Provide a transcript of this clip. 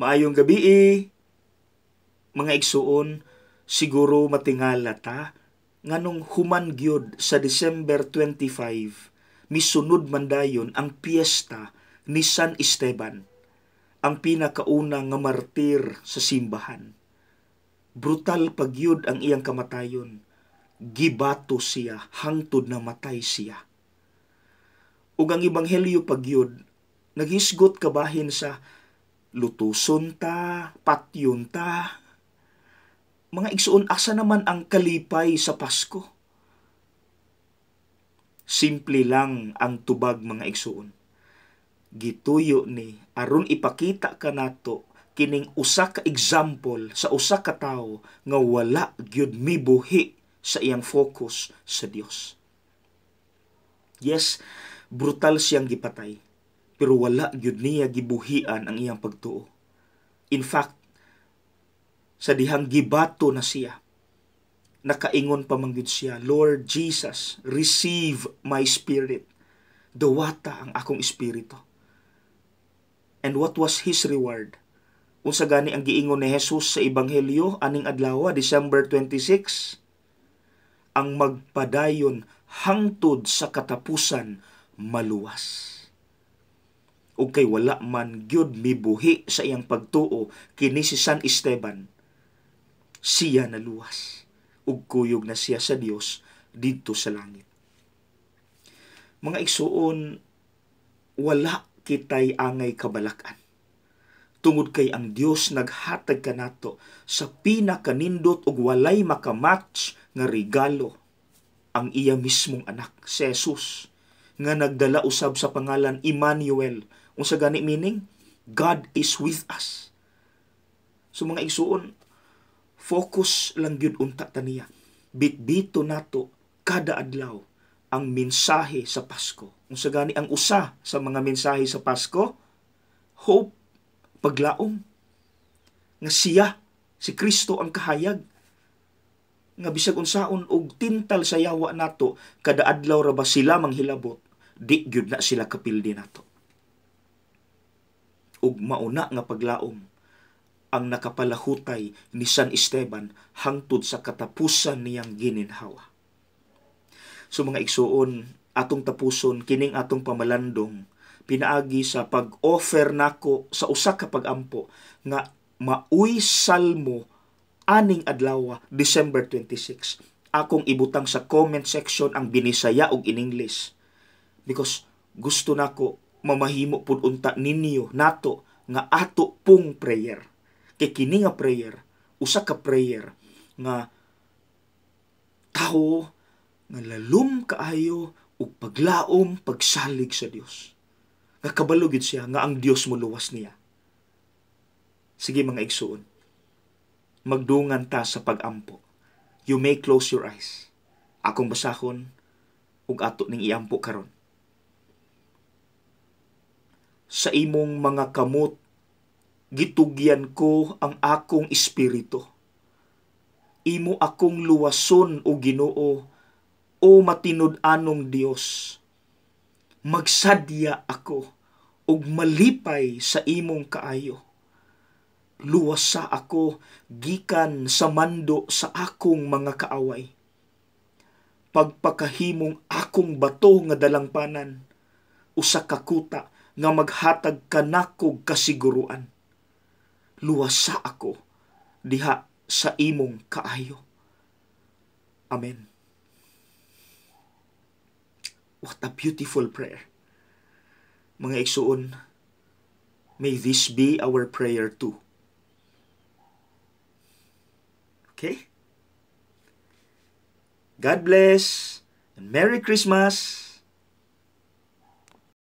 Maayong gabi eh. mga igsuon, siguro matingala ta nganong human gyud sa December 25 misunod man dayon ang piyesta ni San Esteban ang pinakauna nga martir sa simbahan brutal pagyud ang iyang kamatayon gibato siya hangtod na matay siya ug ang ebanghelyo pagyud naghisgot kabahin sa lutuson ta, patyon ta. Mga igsuon, asa naman ang kalipay sa Pasko? Simple lang ang tubag mga igsuon. Gituyo ni, aron ipakita ka nato kining usa ka example sa usa ka tawo nga wala gyud mibuhi sa iyang focus sa Dios. Yes, brutal siyang gipatay pero wala gyud niya gibuhian ang iyang pagtuo. In fact, sa dihang gibato na siya, nakaingon pa man siya, Lord Jesus, receive my spirit. Duwata ang akong espiritu. And what was his reward? Kung sa gani ang giingon ni Jesus sa Ebanghelyo aning Adlawa, December 26 ang magpadayon hangtod sa katapusan maluwas ug kay wala man gyud mibuhi sa iyang pagtuo kini si San Esteban siya naluwas ug kuyog na siya sa Dios didto sa langit mga igsuon wala kitay angay kabalakan tungod kay ang Dios naghatag kanato sa pinakanindot ug walay makamatch nga regalo ang iya mismong anak si Jesus nga nagdala usab sa pangalan Emmanuel. Unsa gani meaning? God is with us. So mga isuon, focus lang gyud unta ta niya. Bitbito nato kada adlaw ang mensahe sa Pasko. Unsa gani ang usa sa mga mensahe sa Pasko? Hope, paglaom, nga siya si Kristo ang kahayag nga bisag unsaon og tintal sa yawa nato kada adlaw ra ba sila manghilabot di gyud na sila kapildi nato. Ug mauna nga paglaom ang nakapalahutay ni San Esteban hangtod sa katapusan niyang gininhawa. So mga igsuon, atong tapuson kining atong pamalandong pinaagi sa pag-offer nako sa usa ka pag-ampo nga mauy salmo aning adlaw December 26 akong ibutang sa comment section ang binisaya og in English because gusto nako mamahimo pud unta ninyo nato nga ato pong prayer kay kini nga prayer usa ka prayer nga tao nga lalum kaayo ug paglaom pagsalig sa Dios nga kabalo siya nga ang Dios moluwas niya sige mga igsuon magdungan ta sa pagampo you may close your eyes akong basahon ug ato ning iampo karon sa imong mga kamot. Gitugyan ko ang akong espiritu. Imo akong luwason o ginoo o matinud-anong Dios. Magsadya ako og malipay sa imong kaayo. Luwasa ako gikan sa mando sa akong mga kaaway. Pagpakahimong akong bato nga dalangpanan usa ka kuta nga maghatag kanakog kasiguruan. Luwasa ako diha sa imong kaayo. Amen. What a beautiful prayer. Mga igsuon, may this be our prayer too. Okay? God bless and Merry Christmas.